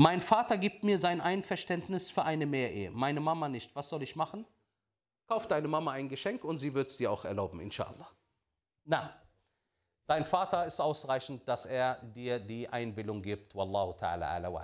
Mein Vater gibt mir sein Einverständnis für eine Mehrehe, meine Mama nicht. Was soll ich machen? Kauf deine Mama ein Geschenk und sie wird es dir auch erlauben, inshallah. Na, dein Vater ist ausreichend, dass er dir die Einbildung gibt. Wallahu ta'ala ala wa.